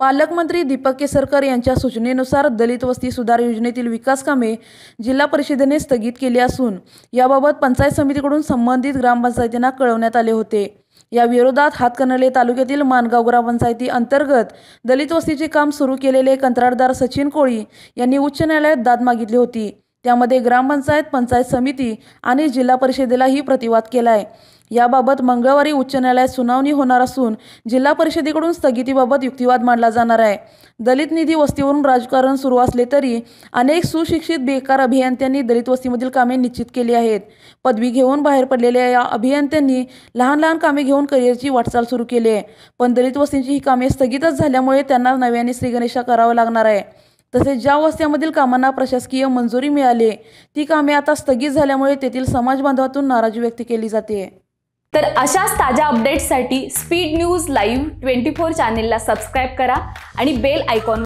पालकमंत्री दीपक केसरकर यांच्या सूचनेनुसार दलित वस्ती सुधार योजनेतील विकास कामे जिल्हा परिषदेने स्थगित केली असून याबाबत पंचायत समितीकडून संबंधित ग्रामपंचायतींना कळवण्यात आले होते या विरोधात हातकणले तालुक्यातील मानगाव ग्रामपंचायती अंतर्गत दलित वस्तीचे काम सुरू केलेले कंत्राटदार सचिन कोळी यांनी उच्च न्यायालयात दाद मागितली होती त्यामध्ये ग्रामपंचायत पंचायत समिती आणि जिल्हा परिषदेलाही प्रतिवाद केलाय याबाबत मंगळवारी उच्च न्यायालयात सुनावणी होणार असून जिल्हा परिषदेकडून स्थगितीबाबत युक्तिवाद मांडला जाणार आहे दलित निधी वस्तीवरून राजकारण सुरू असले तरी अनेक सुशिक्षित बेकार अभियंत्यांनी दलित वस्तीमधील कामे निश्चित केली आहेत पदवी घेऊन बाहेर पडलेल्या या अभियंत्यांनी लहान लहान कामे घेऊन करिअरची वाटचाल सुरू केली आहे पण दलित वस्तींची ही कामे स्थगितच झाल्यामुळे त्यांना नव्याने श्रीगणेशा करावं लागणार आहे तसेच ज्या वस्त्यामधील कामांना प्रशासकीय मंजुरी मिळाली ती कामे आता स्थगित झाल्यामुळे तेथील समाजबांधवातून नाराजी व्यक्त केली जाते तर अशाच ताज्या अपडेट्ससाठी speed news live twenty four चॅनेलला सबस्क्राईब करा आणि बेल आयकॉन